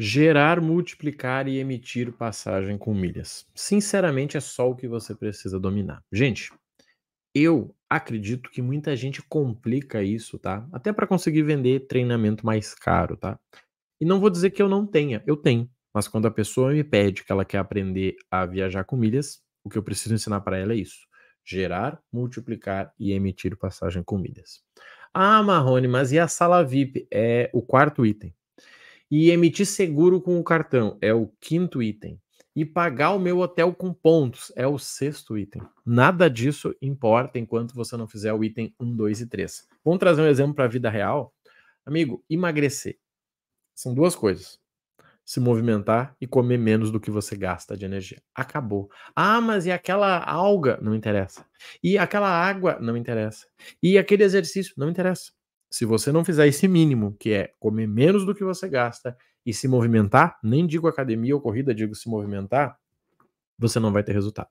Gerar, multiplicar e emitir passagem com milhas. Sinceramente, é só o que você precisa dominar. Gente, eu acredito que muita gente complica isso, tá? Até para conseguir vender treinamento mais caro, tá? E não vou dizer que eu não tenha, eu tenho. Mas quando a pessoa me pede que ela quer aprender a viajar com milhas, o que eu preciso ensinar para ela é isso: gerar, multiplicar e emitir passagem com milhas. Ah, Marrone, mas e a sala VIP? É o quarto item e emitir seguro com o cartão é o quinto item. E pagar o meu hotel com pontos é o sexto item. Nada disso importa enquanto você não fizer o item 1, 2 e 3. Vamos trazer um exemplo para a vida real? Amigo, emagrecer. São duas coisas. Se movimentar e comer menos do que você gasta de energia. Acabou. Ah, mas e aquela alga? Não interessa. E aquela água? Não interessa. E aquele exercício? Não interessa se você não fizer esse mínimo, que é comer menos do que você gasta e se movimentar, nem digo academia ou corrida, digo se movimentar, você não vai ter resultado.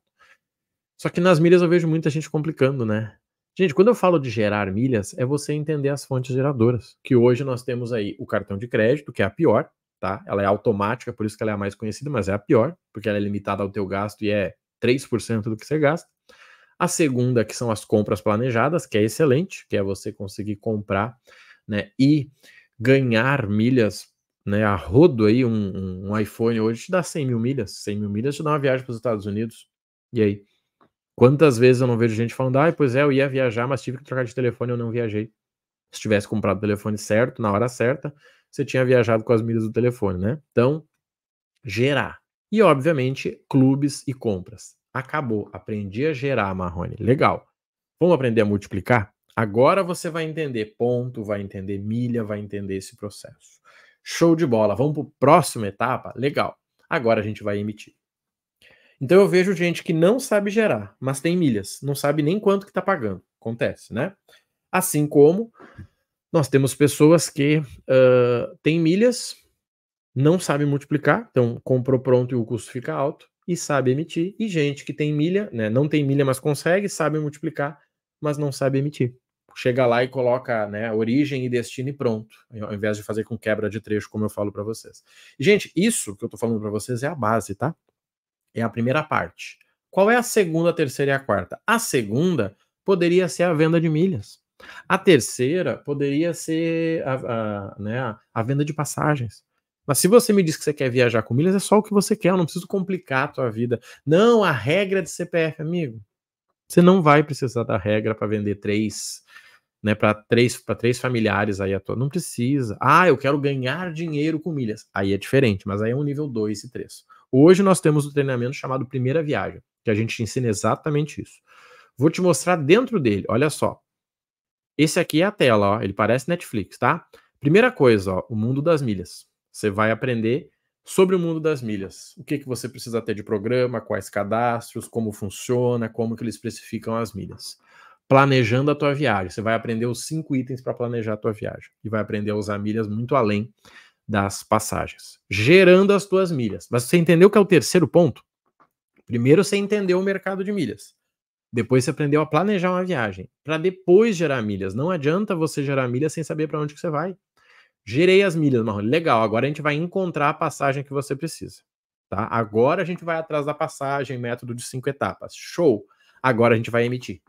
Só que nas milhas eu vejo muita gente complicando, né? Gente, quando eu falo de gerar milhas, é você entender as fontes geradoras. Que hoje nós temos aí o cartão de crédito, que é a pior, tá? Ela é automática, por isso que ela é a mais conhecida, mas é a pior, porque ela é limitada ao teu gasto e é 3% do que você gasta. A segunda, que são as compras planejadas, que é excelente, que é você conseguir comprar né, e ganhar milhas né, a rodo aí, um, um, iPhone hoje te dá 100 mil milhas, 100 mil milhas te dá uma viagem para os Estados Unidos, e aí? Quantas vezes eu não vejo gente falando, ah, pois é, eu ia viajar, mas tive que trocar de telefone, eu não viajei. Se tivesse comprado o telefone certo, na hora certa, você tinha viajado com as milhas do telefone, né? Então, gerar. E, obviamente, clubes e compras. Acabou. Aprendi a gerar, Marrone. Legal. Vamos aprender a multiplicar? Agora você vai entender ponto, vai entender milha, vai entender esse processo. Show de bola. Vamos para a próxima etapa? Legal. Agora a gente vai emitir. Então eu vejo gente que não sabe gerar, mas tem milhas, não sabe nem quanto que está pagando. Acontece, né? Assim como nós temos pessoas que uh, têm milhas, não sabem multiplicar, então comprou pronto e o custo fica alto e sabe emitir, e gente que tem milha, né, não tem milha, mas consegue, sabe multiplicar, mas não sabe emitir. Chega lá e coloca né, origem e destino e pronto, ao invés de fazer com quebra de trecho, como eu falo para vocês. Gente, isso que eu estou falando para vocês é a base, tá? É a primeira parte. Qual é a segunda, a terceira e a quarta? A segunda poderia ser a venda de milhas. A terceira poderia ser a, a, né, a venda de passagens. Mas se você me diz que você quer viajar com milhas, é só o que você quer, eu não preciso complicar a tua vida. Não, a regra de CPF, amigo. Você não vai precisar da regra para vender três, né, para três, para três familiares aí a tua, não precisa. Ah, eu quero ganhar dinheiro com milhas. Aí é diferente, mas aí é um nível 2 e 3. Hoje nós temos um treinamento chamado Primeira Viagem, que a gente ensina exatamente isso. Vou te mostrar dentro dele, olha só. Esse aqui é a tela, ó, ele parece Netflix, tá? Primeira coisa, ó, o mundo das milhas. Você vai aprender sobre o mundo das milhas. O que, que você precisa ter de programa, quais cadastros, como funciona, como que eles especificam as milhas. Planejando a tua viagem. Você vai aprender os cinco itens para planejar a tua viagem. E vai aprender a usar milhas muito além das passagens. Gerando as tuas milhas. Mas você entendeu que é o terceiro ponto? Primeiro você entendeu o mercado de milhas. Depois você aprendeu a planejar uma viagem, para depois gerar milhas. Não adianta você gerar milhas sem saber para onde que você vai. Gerei as milhas, Marrone. Legal, agora a gente vai encontrar a passagem que você precisa. Tá? Agora a gente vai atrás da passagem, método de cinco etapas. Show! Agora a gente vai emitir.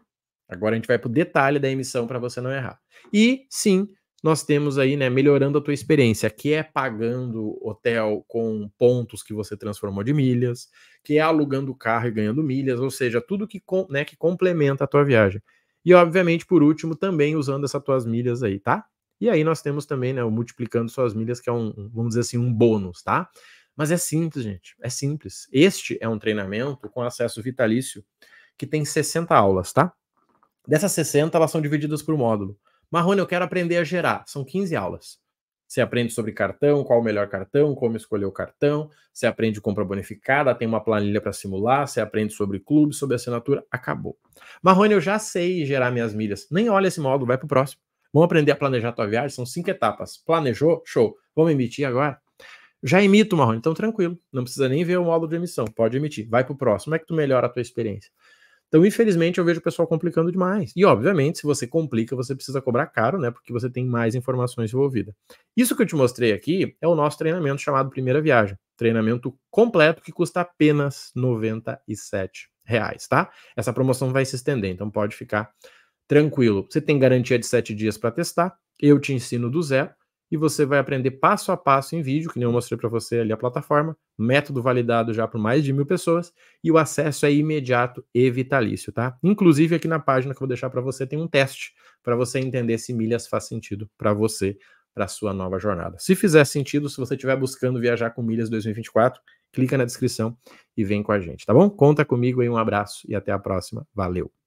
Agora a gente vai para o detalhe da emissão para você não errar. E sim, nós temos aí, né, melhorando a tua experiência, que é pagando hotel com pontos que você transformou de milhas, que é alugando carro e ganhando milhas, ou seja, tudo que, né, que complementa a tua viagem. E obviamente, por último, também usando essas tuas milhas aí, tá? E aí nós temos também, né, o multiplicando suas milhas, que é um, vamos dizer assim, um bônus, tá? Mas é simples, gente, é simples. Este é um treinamento com acesso vitalício que tem 60 aulas, tá? Dessas 60, elas são divididas por módulo. Marrone, eu quero aprender a gerar. São 15 aulas. Você aprende sobre cartão, qual o melhor cartão, como escolher o cartão, você aprende compra bonificada, tem uma planilha para simular, você aprende sobre clube, sobre assinatura, acabou. Marrone, eu já sei gerar minhas milhas. Nem olha esse módulo, vai pro próximo. Vamos aprender a planejar tua viagem, são cinco etapas. Planejou? Show. Vamos emitir agora? Já emito, Marrone, então tranquilo. Não precisa nem ver o módulo de emissão, pode emitir. Vai para o próximo, é que tu melhora a tua experiência. Então, infelizmente, eu vejo o pessoal complicando demais. E, obviamente, se você complica, você precisa cobrar caro, né? Porque você tem mais informações envolvidas. Isso que eu te mostrei aqui é o nosso treinamento chamado Primeira Viagem. Treinamento completo que custa apenas R$ reais, tá? Essa promoção vai se estender, então pode ficar tranquilo. Você tem garantia de sete dias para testar, eu te ensino do zero e você vai aprender passo a passo em vídeo, que nem eu mostrei para você ali a plataforma, método validado já por mais de mil pessoas e o acesso é imediato e vitalício, tá? Inclusive aqui na página que eu vou deixar para você tem um teste para você entender se milhas faz sentido para você para sua nova jornada. Se fizer sentido, se você estiver buscando viajar com milhas 2024, clica na descrição e vem com a gente, tá bom? Conta comigo aí, um abraço e até a próxima. Valeu.